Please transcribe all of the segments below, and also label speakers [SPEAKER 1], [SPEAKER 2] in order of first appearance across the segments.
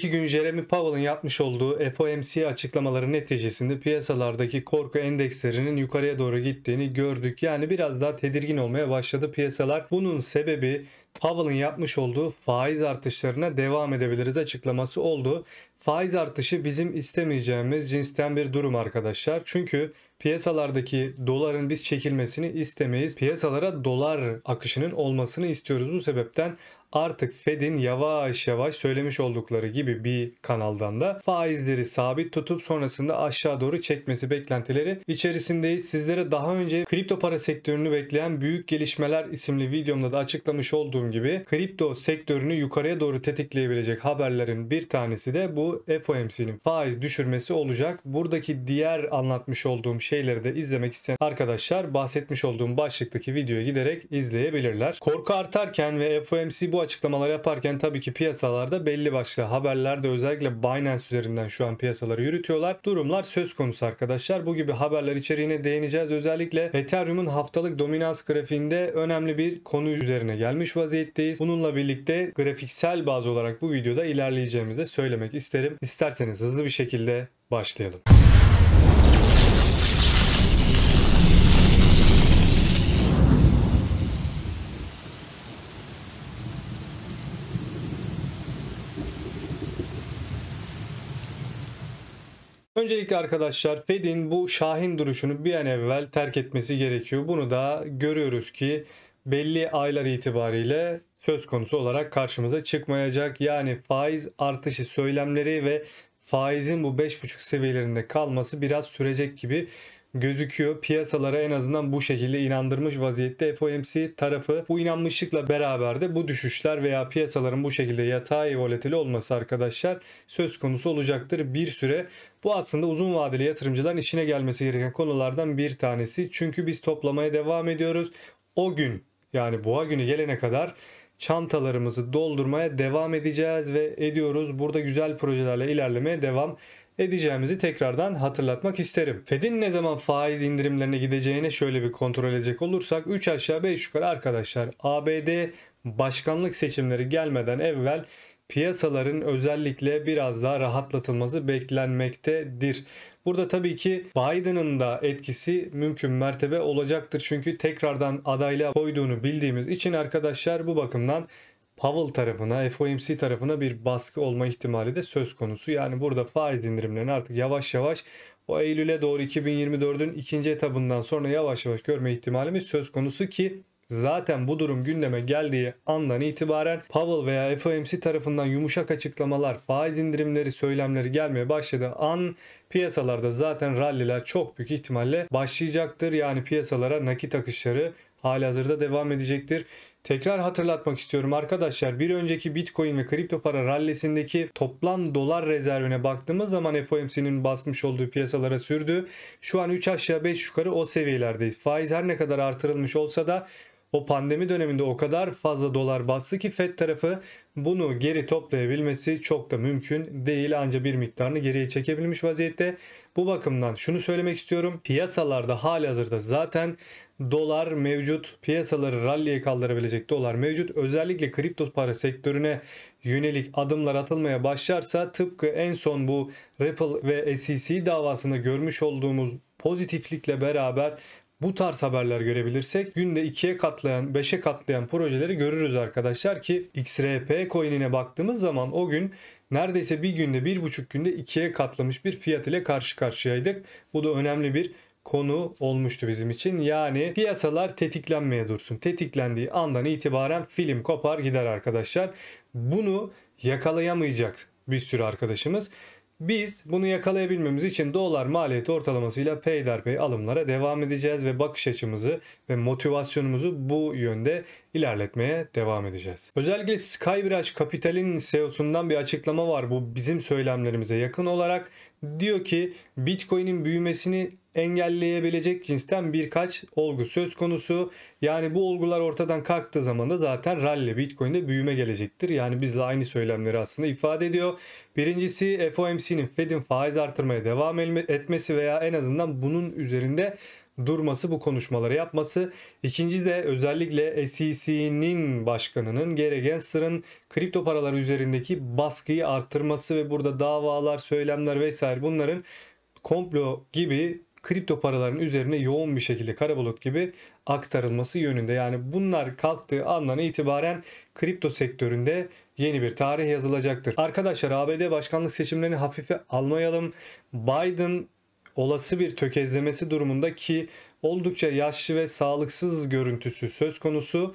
[SPEAKER 1] Önceki gün Jeremy Powell'ın yapmış olduğu FOMC açıklamaları neticesinde piyasalardaki korku endekslerinin yukarıya doğru gittiğini gördük. Yani biraz daha tedirgin olmaya başladı piyasalar. Bunun sebebi Powell'ın yapmış olduğu faiz artışlarına devam edebiliriz açıklaması oldu. Faiz artışı bizim istemeyeceğimiz cinsten bir durum arkadaşlar. Çünkü piyasalardaki doların biz çekilmesini istemeyiz. Piyasalara dolar akışının olmasını istiyoruz. Bu sebepten artık Fed'in yavaş yavaş söylemiş oldukları gibi bir kanaldan da faizleri sabit tutup sonrasında aşağı doğru çekmesi beklentileri içerisindeyiz. Sizlere daha önce kripto para sektörünü bekleyen büyük gelişmeler isimli videomda da açıklamış olduğum gibi kripto sektörünü yukarıya doğru tetikleyebilecek haberlerin bir tanesi de bu FOMC'nin faiz düşürmesi olacak. Buradaki diğer anlatmış olduğum şeyleri de izlemek isteyen arkadaşlar bahsetmiş olduğum başlıktaki videoya giderek izleyebilirler. Korku artarken ve FOMC bu bu açıklamaları yaparken tabii ki piyasalarda belli başlı haberlerde özellikle Binance üzerinden şu an piyasaları yürütüyorlar. Durumlar söz konusu arkadaşlar. Bu gibi haberler içeriğine değineceğiz. Özellikle Ethereum'un haftalık dominans grafiğinde önemli bir konu üzerine gelmiş vaziyetteyiz. Bununla birlikte grafiksel baz olarak bu videoda ilerleyeceğimizi de söylemek isterim. İsterseniz hızlı bir şekilde başlayalım. Öncelikle arkadaşlar Fed'in bu şahin duruşunu bir an evvel terk etmesi gerekiyor. Bunu da görüyoruz ki belli aylar itibariyle söz konusu olarak karşımıza çıkmayacak. Yani faiz artışı söylemleri ve faizin bu 5.5 seviyelerinde kalması biraz sürecek gibi gözüküyor. Piyasalara en azından bu şekilde inandırmış vaziyette FOMC tarafı. Bu inanmışlıkla beraber de bu düşüşler veya piyasaların bu şekilde yatay volatil olması arkadaşlar söz konusu olacaktır bir süre. Bu aslında uzun vadeli yatırımcıların işine gelmesi gereken konulardan bir tanesi. Çünkü biz toplamaya devam ediyoruz. O gün yani boğa günü gelene kadar çantalarımızı doldurmaya devam edeceğiz ve ediyoruz. Burada güzel projelerle ilerlemeye devam edeceğimizi tekrardan hatırlatmak isterim. Fed'in ne zaman faiz indirimlerine gideceğine şöyle bir kontrol edecek olursak 3 aşağı 5 yukarı arkadaşlar ABD başkanlık seçimleri gelmeden evvel piyasaların özellikle biraz daha rahatlatılması beklenmektedir. Burada tabii ki Biden'ın da etkisi mümkün mertebe olacaktır. Çünkü tekrardan adayla koyduğunu bildiğimiz için arkadaşlar bu bakımdan Powell tarafına, FOMC tarafına bir baskı olma ihtimali de söz konusu. Yani burada faiz indirimlerini artık yavaş yavaş o Eylül'e doğru 2024'ün ikinci etabından sonra yavaş yavaş görme ihtimalimiz söz konusu ki Zaten bu durum gündeme geldiği andan itibaren Powell veya FOMC tarafından yumuşak açıklamalar, faiz indirimleri, söylemleri gelmeye başladığı an piyasalarda zaten ralliler çok büyük ihtimalle başlayacaktır. Yani piyasalara nakit akışları halihazırda devam edecektir. Tekrar hatırlatmak istiyorum arkadaşlar. Bir önceki Bitcoin ve kripto para rallisindeki toplam dolar rezervine baktığımız zaman FOMC'nin basmış olduğu piyasalara sürdü. Şu an 3 aşağı 5 yukarı o seviyelerdeyiz. Faiz her ne kadar artırılmış olsa da o pandemi döneminde o kadar fazla dolar bastı ki Fed tarafı bunu geri toplayabilmesi çok da mümkün değil ancak bir miktarını geriye çekebilmiş vaziyette. Bu bakımdan şunu söylemek istiyorum piyasalarda hali hazırda zaten dolar mevcut. Piyasaları ralliye kaldırabilecek dolar mevcut. Özellikle kripto para sektörüne yönelik adımlar atılmaya başlarsa tıpkı en son bu Ripple ve SEC davasında görmüş olduğumuz pozitiflikle beraber bu tarz haberler görebilirsek günde 2'ye katlayan 5'e katlayan projeleri görürüz arkadaşlar ki XRP coin'ine baktığımız zaman o gün neredeyse bir günde bir buçuk günde 2'ye katlamış bir fiyat ile karşı karşıyaydık. Bu da önemli bir konu olmuştu bizim için. Yani piyasalar tetiklenmeye dursun. Tetiklendiği andan itibaren film kopar gider arkadaşlar. Bunu yakalayamayacak bir sürü arkadaşımız. Biz bunu yakalayabilmemiz için dolar maliyeti ortalamasıyla peyderpey alımlara devam edeceğiz ve bakış açımızı ve motivasyonumuzu bu yönde ilerletmeye devam edeceğiz. Özellikle Skybridge Capital'in CEO'sundan bir açıklama var bu bizim söylemlerimize yakın olarak diyor ki Bitcoin'in büyümesini engelleyebilecek cinsten birkaç olgu söz konusu. Yani bu olgular ortadan kalktığı zaman da zaten rally Bitcoin'de büyüme gelecektir. Yani bizle aynı söylemleri aslında ifade ediyor. Birincisi FOMC'nin Fed'in faiz artırmaya devam etmesi veya en azından bunun üzerinde durması, bu konuşmaları yapması. İkincisi de özellikle SEC'nin başkanının Gary Gensler'ın kripto paralar üzerindeki baskıyı arttırması ve burada davalar, söylemler vesaire bunların komplo gibi kripto paraların üzerine yoğun bir şekilde kara bulut gibi aktarılması yönünde. Yani bunlar kalktığı andan itibaren kripto sektöründe yeni bir tarih yazılacaktır. Arkadaşlar ABD başkanlık seçimlerini hafife almayalım. Biden olası bir tökezlemesi durumunda ki oldukça yaşlı ve sağlıksız görüntüsü söz konusu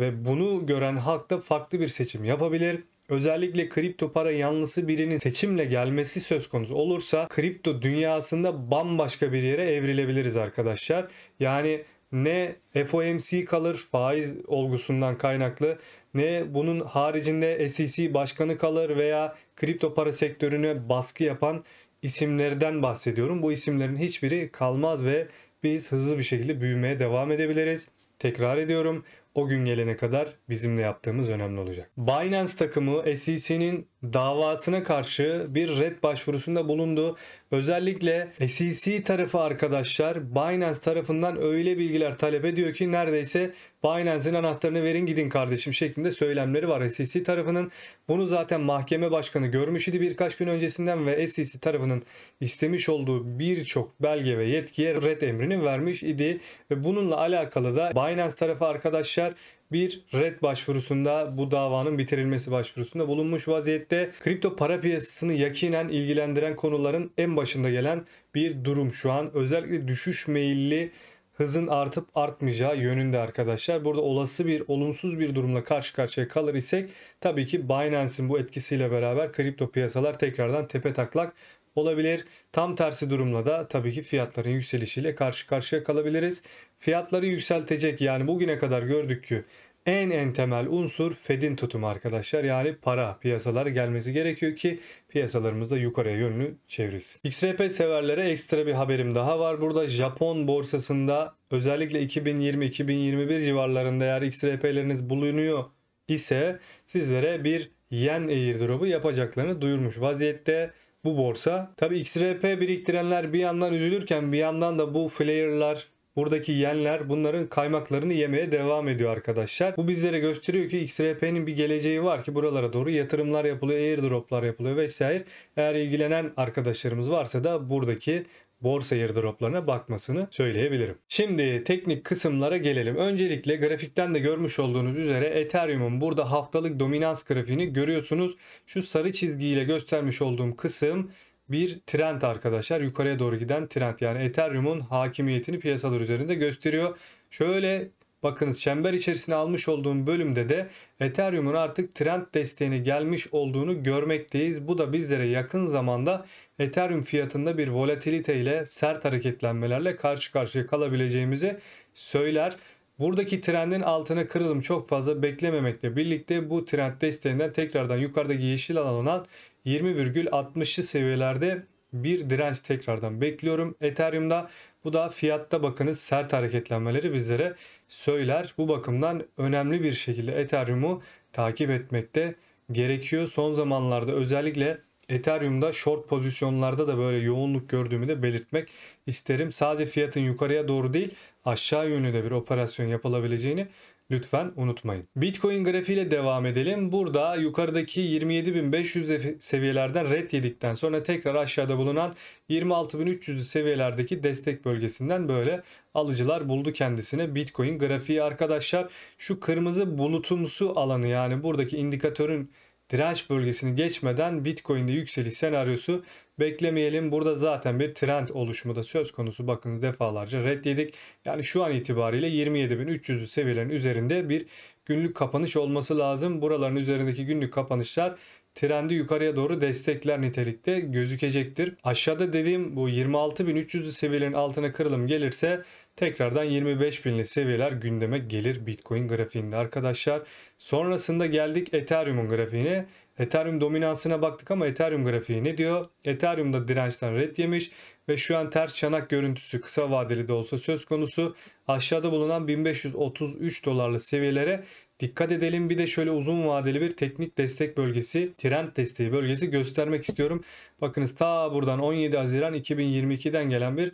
[SPEAKER 1] ve bunu gören halk da farklı bir seçim yapabilir. Özellikle kripto para yanlısı birinin seçimle gelmesi söz konusu olursa kripto dünyasında bambaşka bir yere evrilebiliriz arkadaşlar. Yani ne FOMC kalır faiz olgusundan kaynaklı ne bunun haricinde SEC başkanı kalır veya kripto para sektörüne baskı yapan isimlerden bahsediyorum. Bu isimlerin hiçbiri kalmaz ve biz hızlı bir şekilde büyümeye devam edebiliriz. Tekrar ediyorum o gün gelene kadar bizimle yaptığımız önemli olacak. Binance takımı SEC'nin davasına karşı bir red başvurusunda bulundu Özellikle SEC tarafı arkadaşlar Binance tarafından öyle bilgiler talep ediyor ki neredeyse Binance'in anahtarını verin gidin kardeşim şeklinde söylemleri var SEC tarafının. Bunu zaten mahkeme başkanı görmüş idi birkaç gün öncesinden ve SEC tarafının istemiş olduğu birçok belge ve yetkiye red emrini vermiş idi. Ve bununla alakalı da Binance tarafı arkadaşlar bir red başvurusunda bu davanın bitirilmesi başvurusunda bulunmuş vaziyette. Kripto para piyasasını yakinen ilgilendiren konuların en başında gelen bir durum şu an. Özellikle düşüş meyilli hızın artıp artmayacağı yönünde arkadaşlar. Burada olası bir olumsuz bir durumla karşı karşıya kalır isek tabii ki Binance'in bu etkisiyle beraber kripto piyasalar tekrardan tepe taklak olabilir. Tam tersi durumla da tabii ki fiyatların yükselişiyle karşı karşıya kalabiliriz. Fiyatları yükseltecek yani bugüne kadar gördük ki en en temel unsur Fed'in tutumu arkadaşlar. Yani para piyasalar gelmesi gerekiyor ki piyasalarımızda yukarıya yönlü çevrilsin. XRP severlere ekstra bir haberim daha var. Burada Japon borsasında özellikle 2020-2021 civarlarında eğer XRP'leriniz bulunuyor ise sizlere bir yen airdrop'u yapacaklarını duyurmuş vaziyette bu borsa. Tabi XRP biriktirenler bir yandan üzülürken bir yandan da bu flare'lar Buradaki yenler bunların kaymaklarını yemeye devam ediyor arkadaşlar. Bu bizlere gösteriyor ki XRP'nin bir geleceği var ki buralara doğru yatırımlar yapılıyor, airdroplar yapılıyor vesaire. Eğer ilgilenen arkadaşlarımız varsa da buradaki borsa airdroplarına bakmasını söyleyebilirim. Şimdi teknik kısımlara gelelim. Öncelikle grafikten de görmüş olduğunuz üzere Ethereum'un burada haftalık dominans grafiğini görüyorsunuz. Şu sarı çizgiyle göstermiş olduğum kısım bir trend arkadaşlar. Yukarıya doğru giden trend yani Ethereum'un hakimiyetini piyasalar üzerinde gösteriyor. Şöyle Bakınız çember içerisine almış olduğum bölümde de Ethereum'un artık trend desteğine gelmiş olduğunu görmekteyiz. Bu da bizlere yakın zamanda Ethereum fiyatında bir volatilite ile sert hareketlenmelerle karşı karşıya kalabileceğimizi söyler. Buradaki trendin altına kırılım çok fazla beklememekle birlikte bu trend desteğinden tekrardan yukarıdaki yeşil alan olan 20,60'lı seviyelerde bir direnç tekrardan bekliyorum. Ethereum'da bu da fiyatta bakınız sert hareketlenmeleri bizlere söyler. Bu bakımdan önemli bir şekilde Ethereum'u takip etmekte gerekiyor. Son zamanlarda özellikle Ethereum'da short pozisyonlarda da böyle yoğunluk gördüğümü de belirtmek isterim. Sadece fiyatın yukarıya doğru değil aşağı yönlü de bir operasyon yapılabileceğini Lütfen unutmayın. Bitcoin grafiğiyle devam edelim. Burada yukarıdaki 27.500 seviyelerden red yedikten sonra tekrar aşağıda bulunan 26.300 seviyelerdeki destek bölgesinden böyle alıcılar buldu kendisine. Bitcoin grafiği arkadaşlar şu kırmızı bulutumsu alanı yani buradaki indikatörün direnç bölgesini geçmeden Bitcoin'de yükseliş senaryosu beklemeyelim. Burada zaten bir trend oluşumu da söz konusu. Bakın defalarca reddedik. Yani şu an itibariyle 27.300'lü seviyelerin üzerinde bir günlük kapanış olması lazım. Buraların üzerindeki günlük kapanışlar trendi yukarıya doğru destekler nitelikte gözükecektir. Aşağıda dediğim bu 26.300 seviyelerin altına kırılım gelirse tekrardan 25 binli seviyeler gündeme gelir Bitcoin grafiğinde arkadaşlar. Sonrasında geldik Ethereum'un grafiğine. Ethereum dominansına baktık ama Ethereum grafiği ne diyor? Ethereum'da dirençten red yemiş ve şu an ters çanak görüntüsü kısa vadeli de olsa söz konusu. Aşağıda bulunan 1533 dolarlı seviyelere Dikkat edelim bir de şöyle uzun vadeli bir teknik destek bölgesi, trend desteği bölgesi göstermek istiyorum. Bakınız ta buradan 17 Haziran 2022'den gelen bir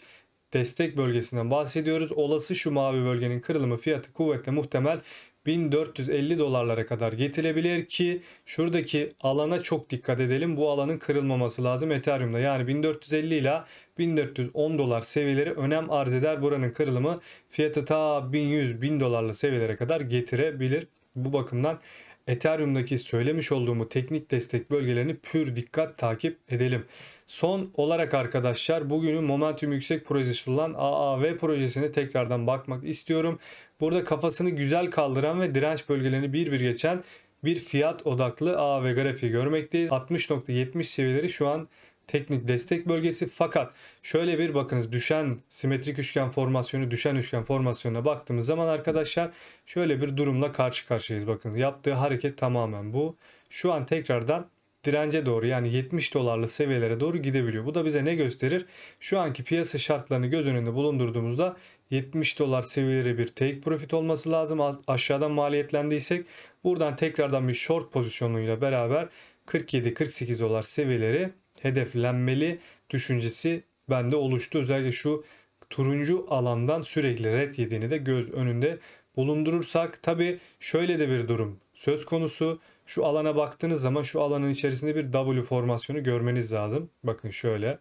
[SPEAKER 1] destek bölgesinden bahsediyoruz. Olası şu mavi bölgenin kırılımı fiyatı kuvvetle muhtemel 1450 dolarlara kadar getirebilir ki şuradaki alana çok dikkat edelim. Bu alanın kırılmaması lazım Ethereum'da. Yani 1450 ile 1410 dolar seviyeleri önem arz eder. Buranın kırılımı fiyatı ta 1100-1000 dolarlı seviyelere kadar getirebilir. Bu bakımdan Ethereum'daki söylemiş olduğumu teknik destek bölgelerini pür dikkat takip edelim. Son olarak arkadaşlar bugünün momentum yüksek projesi olan AAV projesine tekrardan bakmak istiyorum. Burada kafasını güzel kaldıran ve direnç bölgelerini bir bir geçen bir fiyat odaklı AAV grafiği görmekteyiz. 60.70 seviyeleri şu an teknik destek bölgesi fakat şöyle bir bakınız düşen simetrik üçgen formasyonu düşen üçgen formasyonuna baktığımız zaman arkadaşlar şöyle bir durumla karşı karşıyayız bakın yaptığı hareket tamamen bu. Şu an tekrardan dirence doğru yani 70 dolarlı seviyelere doğru gidebiliyor. Bu da bize ne gösterir? Şu anki piyasa şartlarını göz önünde bulundurduğumuzda 70 dolar seviyeleri bir take profit olması lazım. Aşağıdan maliyetlendiysek buradan tekrardan bir short pozisyonuyla beraber 47-48 dolar seviyeleri hedeflenmeli düşüncesi bende oluştu. Özellikle şu turuncu alandan sürekli red yediğini de göz önünde bulundurursak tabi şöyle de bir durum söz konusu. Şu alana baktığınız zaman şu alanın içerisinde bir W formasyonu görmeniz lazım. Bakın şöyle.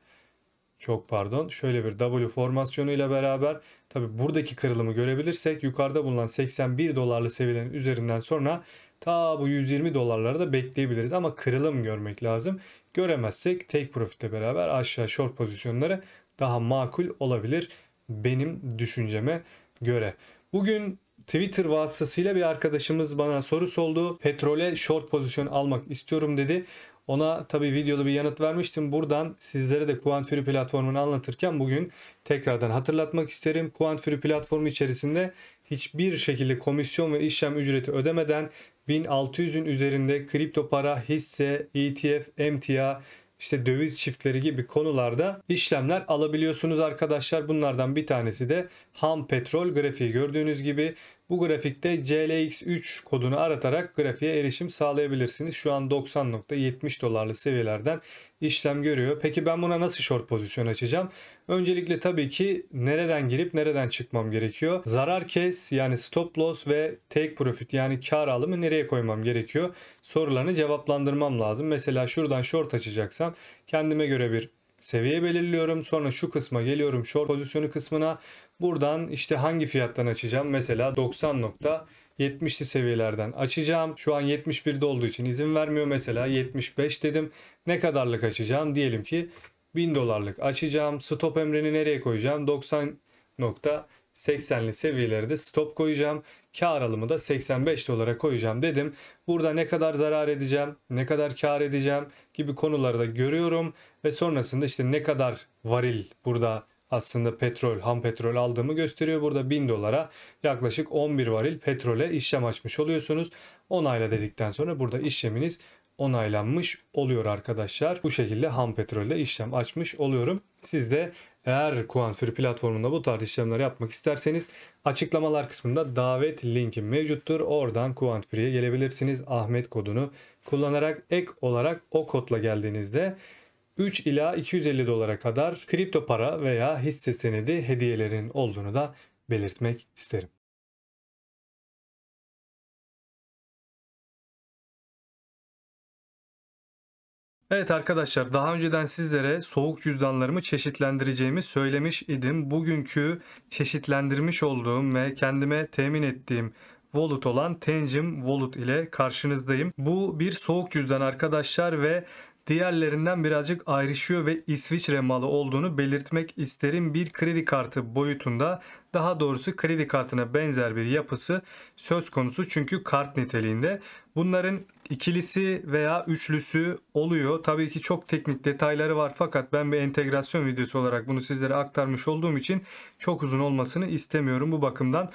[SPEAKER 1] Çok pardon. Şöyle bir W formasyonu ile beraber tabi buradaki kırılımı görebilirsek yukarıda bulunan 81 dolarlı seviyenin üzerinden sonra ta bu 120 dolarları da bekleyebiliriz. Ama kırılım görmek lazım. Göremezsek take profit'le beraber aşağı short pozisyonları daha makul olabilir benim düşünceme göre. Bugün Twitter vasıtasıyla bir arkadaşımız bana soru soldu. Petrole short pozisyon almak istiyorum dedi. Ona tabii videoda bir yanıt vermiştim. Buradan sizlere de Quantfury platformunu anlatırken bugün tekrardan hatırlatmak isterim. Quantfury platformu içerisinde hiçbir şekilde komisyon ve işlem ücreti ödemeden 1600'ün üzerinde kripto para, hisse, ETF, emtia, işte döviz çiftleri gibi konularda işlemler alabiliyorsunuz arkadaşlar. Bunlardan bir tanesi de ham petrol grafiği gördüğünüz gibi bu grafikte CLX3 kodunu aratarak grafiğe erişim sağlayabilirsiniz. Şu an 90.70 dolarlı seviyelerden işlem görüyor. Peki ben buna nasıl short pozisyon açacağım? Öncelikle tabii ki nereden girip nereden çıkmam gerekiyor? Zarar kes yani stop loss ve take profit yani kar alımı nereye koymam gerekiyor? Sorularını cevaplandırmam lazım. Mesela şuradan short açacaksam kendime göre bir seviye belirliyorum. Sonra şu kısma geliyorum. Short pozisyonu kısmına. Buradan işte hangi fiyattan açacağım? Mesela 90.70'li seviyelerden açacağım. Şu an 71'de olduğu için izin vermiyor. Mesela 75 dedim. Ne kadarlık açacağım? Diyelim ki 1000 dolarlık açacağım. Stop emrini nereye koyacağım? 90 nokta 80'li seviyelere de stop koyacağım. Kar alımı da 85 dolara koyacağım dedim. Burada ne kadar zarar edeceğim, ne kadar kar edeceğim gibi konuları da görüyorum. Ve sonrasında işte ne kadar varil burada aslında petrol, ham petrol aldığımı gösteriyor. Burada 1000 dolara yaklaşık 11 varil petrole işlem açmış oluyorsunuz. Onayla dedikten sonra burada işleminiz onaylanmış oluyor arkadaşlar. Bu şekilde ham petrolle işlem açmış oluyorum. Siz de eğer Kuanfiri platformunda bu tarz işlemler yapmak isterseniz açıklamalar kısmında davet linki mevcuttur. Oradan Kuanfiri'ye gelebilirsiniz. Ahmet kodunu kullanarak ek olarak o kodla geldiğinizde 3 ila 250 dolara kadar kripto para veya hisse senedi hediyelerin olduğunu da belirtmek isterim. Evet arkadaşlar daha önceden sizlere soğuk cüzdanlarımı çeşitlendireceğimi söylemiş idim. Bugünkü çeşitlendirmiş olduğum ve kendime temin ettiğim wallet olan Tengim Wallet ile karşınızdayım. Bu bir soğuk cüzdan arkadaşlar ve diğerlerinden birazcık ayrışıyor ve İsviçre malı olduğunu belirtmek isterim. Bir kredi kartı boyutunda daha doğrusu kredi kartına benzer bir yapısı söz konusu çünkü kart niteliğinde. Bunların ikilisi veya üçlüsü oluyor. Tabii ki çok teknik detayları var fakat ben bir entegrasyon videosu olarak bunu sizlere aktarmış olduğum için çok uzun olmasını istemiyorum bu bakımdan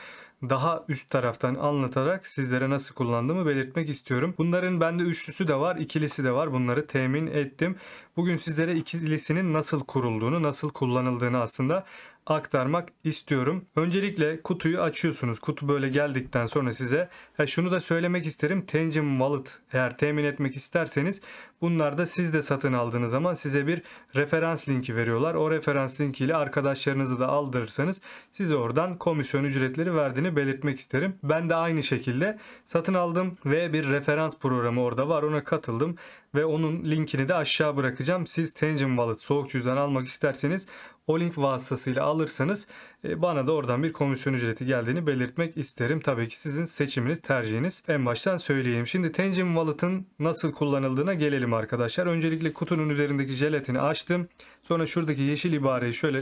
[SPEAKER 1] daha üst taraftan anlatarak sizlere nasıl kullandığımı belirtmek istiyorum. Bunların bende üçlüsü de var, ikilisi de var. Bunları temin ettim. Bugün sizlere ikilisinin nasıl kurulduğunu, nasıl kullanıldığını aslında aktarmak istiyorum. Öncelikle kutuyu açıyorsunuz. Kutu böyle geldikten sonra size ya e, şunu da söylemek isterim. Tenjin Wallet eğer temin etmek isterseniz bunlar da siz de satın aldığınız zaman size bir referans linki veriyorlar. O referans linki ile arkadaşlarınızı da aldırırsanız size oradan komisyon ücretleri verdiğini belirtmek isterim. Ben de aynı şekilde satın aldım ve bir referans programı orada var. Ona katıldım ve onun linkini de aşağı bırakacağım. Siz Tangent Wallet soğuk cüzdan almak isterseniz o link vasıtasıyla alırsanız e, bana da oradan bir komisyon ücreti geldiğini belirtmek isterim. Tabii ki sizin seçiminiz, tercihiniz. En baştan söyleyeyim. Şimdi Tangent Wallet'ın nasıl kullanıldığına gelelim arkadaşlar. Öncelikle kutunun üzerindeki jelatini açtım. Sonra şuradaki yeşil ibareyi şöyle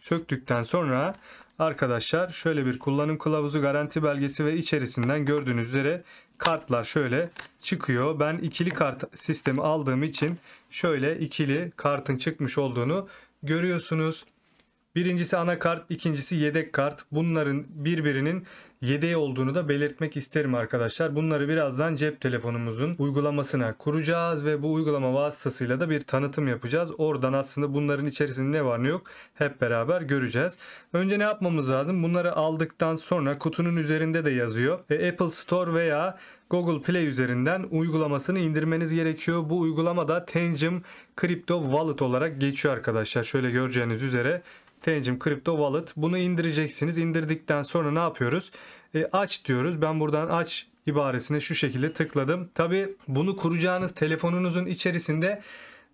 [SPEAKER 1] söktükten sonra arkadaşlar şöyle bir kullanım kılavuzu, garanti belgesi ve içerisinden gördüğünüz üzere kartlar şöyle çıkıyor. Ben ikili kart sistemi aldığım için şöyle ikili kartın çıkmış olduğunu görüyorsunuz. Birincisi anakart, ikincisi yedek kart. Bunların birbirinin yedeği olduğunu da belirtmek isterim arkadaşlar. Bunları birazdan cep telefonumuzun uygulamasına kuracağız ve bu uygulama vasıtasıyla da bir tanıtım yapacağız. Oradan aslında bunların içerisinde ne var ne yok hep beraber göreceğiz. Önce ne yapmamız lazım? Bunları aldıktan sonra kutunun üzerinde de yazıyor. E, Apple Store veya Google Play üzerinden uygulamasını indirmeniz gerekiyor. Bu uygulama da Tangem Crypto Wallet olarak geçiyor arkadaşlar. Şöyle göreceğiniz üzere Tencim Crypto Wallet. Bunu indireceksiniz. İndirdikten sonra ne yapıyoruz? E, aç diyoruz. Ben buradan aç ibaresine şu şekilde tıkladım. Tabi bunu kuracağınız telefonunuzun içerisinde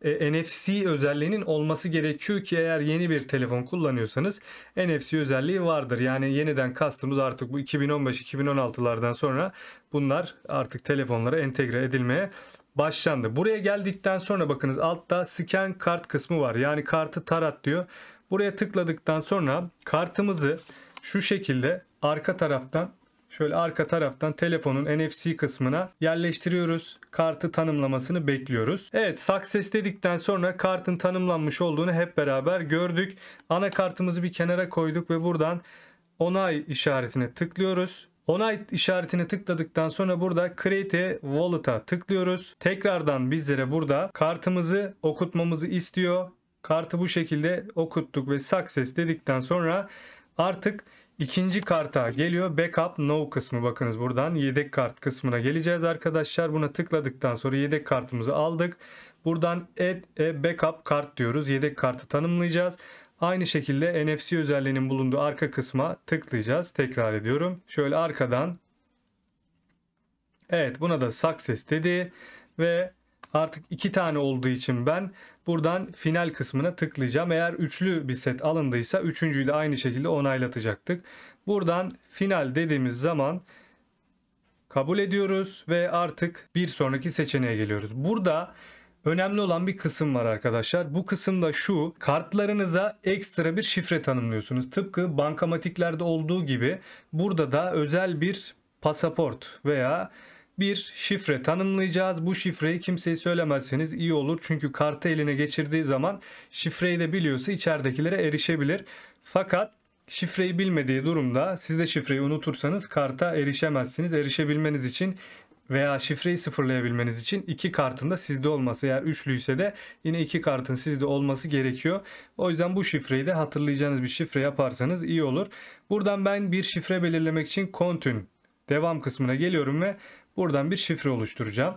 [SPEAKER 1] e, NFC özelliğinin olması gerekiyor ki eğer yeni bir telefon kullanıyorsanız NFC özelliği vardır. Yani yeniden kastımız artık bu 2015-2016'lardan sonra bunlar artık telefonlara entegre edilmeye başlandı. Buraya geldikten sonra bakınız altta scan kart kısmı var. Yani kartı tarat diyor. Buraya tıkladıktan sonra kartımızı şu şekilde arka taraftan şöyle arka taraftan telefonun NFC kısmına yerleştiriyoruz. Kartı tanımlamasını bekliyoruz. Evet success dedikten sonra kartın tanımlanmış olduğunu hep beraber gördük. Anakartımızı bir kenara koyduk ve buradan onay işaretine tıklıyoruz. Onay işaretine tıkladıktan sonra burada Create Wallet'a tıklıyoruz. Tekrardan bizlere burada kartımızı okutmamızı istiyor. Kartı bu şekilde okuttuk ve success dedikten sonra artık ikinci karta geliyor. Backup no kısmı bakınız buradan yedek kart kısmına geleceğiz arkadaşlar. Buna tıkladıktan sonra yedek kartımızı aldık. Buradan add a backup kart diyoruz. Yedek kartı tanımlayacağız. Aynı şekilde NFC özelliğinin bulunduğu arka kısma tıklayacağız. Tekrar ediyorum. Şöyle arkadan. Evet buna da success dedi ve Artık iki tane olduğu için ben buradan final kısmına tıklayacağım. Eğer üçlü bir set alındıysa üçüncüyü de aynı şekilde onaylatacaktık. Buradan final dediğimiz zaman kabul ediyoruz ve artık bir sonraki seçeneğe geliyoruz. Burada Önemli olan bir kısım var arkadaşlar. Bu kısımda şu kartlarınıza ekstra bir şifre tanımlıyorsunuz. Tıpkı bankamatiklerde olduğu gibi burada da özel bir pasaport veya bir şifre tanımlayacağız. Bu şifreyi kimseye söylemezseniz iyi olur. Çünkü kartı eline geçirdiği zaman şifreyi de biliyorsa içeridekilere erişebilir. Fakat şifreyi bilmediği durumda siz de şifreyi unutursanız karta erişemezsiniz. Erişebilmeniz için veya şifreyi sıfırlayabilmeniz için iki kartın da sizde olması eğer üçlüyse de yine iki kartın sizde olması gerekiyor. O yüzden bu şifreyi de hatırlayacağınız bir şifre yaparsanız iyi olur. Buradan ben bir şifre belirlemek için continue devam kısmına geliyorum ve Buradan bir şifre oluşturacağım.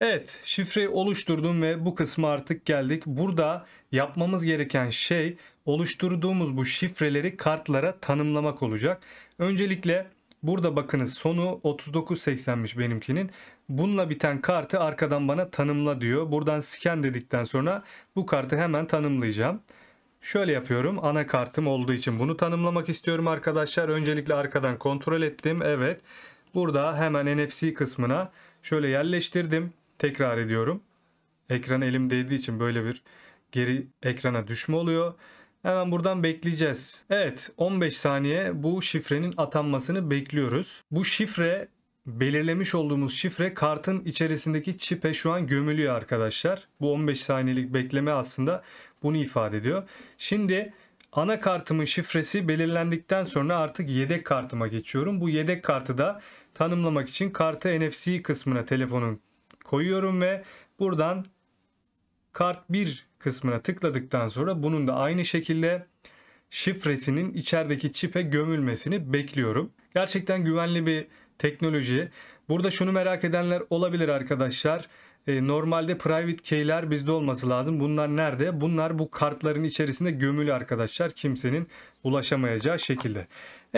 [SPEAKER 1] Evet şifreyi oluşturdum ve bu kısma artık geldik. Burada yapmamız gereken şey oluşturduğumuz bu şifreleri kartlara tanımlamak olacak. Öncelikle burada bakınız sonu 3980'miş benimkinin. Bununla biten kartı arkadan bana tanımla diyor. Buradan scan dedikten sonra bu kartı hemen tanımlayacağım. Şöyle yapıyorum. Ana kartım olduğu için bunu tanımlamak istiyorum arkadaşlar. Öncelikle arkadan kontrol ettim. Evet. Evet. Burada hemen NFC kısmına şöyle yerleştirdim. Tekrar ediyorum. Ekran elim değdiği için böyle bir geri ekrana düşme oluyor. Hemen buradan bekleyeceğiz. Evet 15 saniye bu şifrenin atanmasını bekliyoruz. Bu şifre belirlemiş olduğumuz şifre kartın içerisindeki çipe şu an gömülüyor arkadaşlar. Bu 15 saniyelik bekleme aslında bunu ifade ediyor. Şimdi ana kartımın şifresi belirlendikten sonra artık yedek kartıma geçiyorum. Bu yedek kartı da tanımlamak için kartı NFC kısmına telefonun koyuyorum ve buradan kart 1 kısmına tıkladıktan sonra bunun da aynı şekilde şifresinin içerideki çipe gömülmesini bekliyorum. Gerçekten güvenli bir teknoloji. Burada şunu merak edenler olabilir arkadaşlar. E, normalde private key'ler bizde olması lazım. Bunlar nerede? Bunlar bu kartların içerisinde gömülü arkadaşlar. Kimsenin ulaşamayacağı şekilde.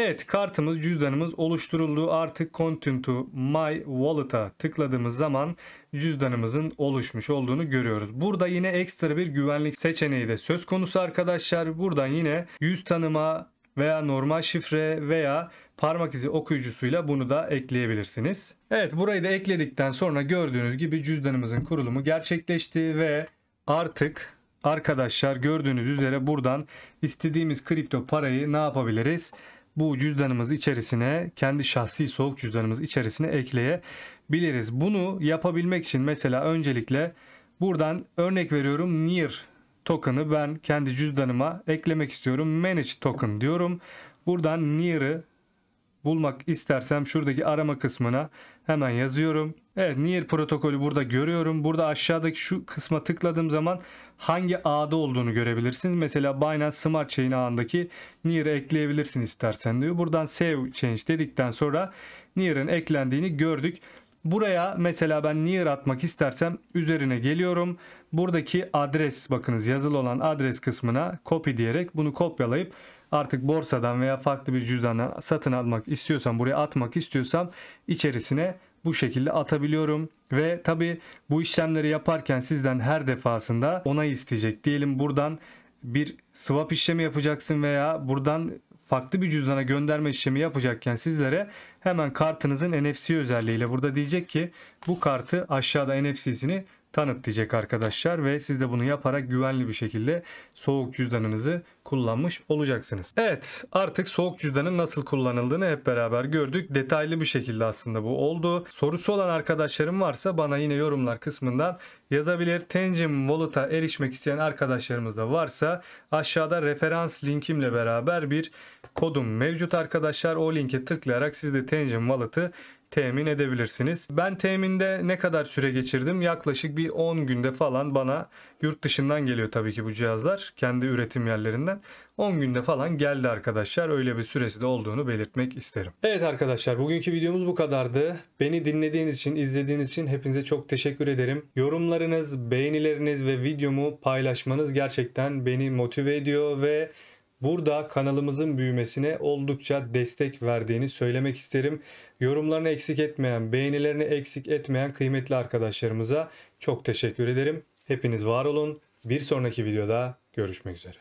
[SPEAKER 1] Evet kartımız cüzdanımız oluşturuldu. Artık Continue My Wallet'a tıkladığımız zaman cüzdanımızın oluşmuş olduğunu görüyoruz. Burada yine ekstra bir güvenlik seçeneği de söz konusu arkadaşlar. Buradan yine yüz tanıma veya normal şifre veya parmak izi okuyucusuyla bunu da ekleyebilirsiniz. Evet burayı da ekledikten sonra gördüğünüz gibi cüzdanımızın kurulumu gerçekleşti ve artık arkadaşlar gördüğünüz üzere buradan istediğimiz kripto parayı ne yapabiliriz? bu cüzdanımız içerisine kendi şahsi soğuk cüzdanımız içerisine ekleyebiliriz. Bunu yapabilmek için mesela öncelikle buradan örnek veriyorum near token'ı ben kendi cüzdanıma eklemek istiyorum. Manage token diyorum. Buradan near'ı bulmak istersem şuradaki arama kısmına hemen yazıyorum. Evet near protokolü burada görüyorum. Burada aşağıdaki şu kısma tıkladığım zaman hangi ağda olduğunu görebilirsiniz. Mesela Binance Smart Chain ağındaki near'ı ekleyebilirsin istersen diyor. Buradan save change dedikten sonra near'ın eklendiğini gördük. Buraya mesela ben near atmak istersem üzerine geliyorum. Buradaki adres bakınız yazılı olan adres kısmına copy diyerek bunu kopyalayıp artık borsadan veya farklı bir cüzdandan satın almak istiyorsam buraya atmak istiyorsam içerisine bu şekilde atabiliyorum ve tabi bu işlemleri yaparken sizden her defasında onay isteyecek. Diyelim buradan bir swap işlemi yapacaksın veya buradan farklı bir cüzdana gönderme işlemi yapacakken sizlere hemen kartınızın NFC özelliğiyle burada diyecek ki bu kartı aşağıda NFC'sini tanıt diyecek arkadaşlar ve siz de bunu yaparak güvenli bir şekilde soğuk cüzdanınızı kullanmış olacaksınız. Evet artık soğuk cüzdanın nasıl kullanıldığını hep beraber gördük. Detaylı bir şekilde aslında bu oldu. Sorusu olan arkadaşlarım varsa bana yine yorumlar kısmından yazabilir. Tencim Wallet'a erişmek isteyen arkadaşlarımız da varsa aşağıda referans linkimle beraber bir kodum mevcut arkadaşlar. O linke tıklayarak siz de Tenjim Wallet'ı temin edebilirsiniz. Ben teminde ne kadar süre geçirdim? Yaklaşık bir 10 günde falan bana yurt dışından geliyor tabii ki bu cihazlar. Kendi üretim yerlerinden. 10 günde falan geldi arkadaşlar. Öyle bir süresi de olduğunu belirtmek isterim. Evet arkadaşlar bugünkü videomuz bu kadardı. Beni dinlediğiniz için, izlediğiniz için hepinize çok teşekkür ederim. Yorumlarınız, beğenileriniz ve videomu paylaşmanız gerçekten beni motive ediyor ve burada kanalımızın büyümesine oldukça destek verdiğini söylemek isterim. Yorumlarını eksik etmeyen, beğenilerini eksik etmeyen kıymetli arkadaşlarımıza çok teşekkür ederim. Hepiniz var olun. Bir sonraki videoda görüşmek üzere.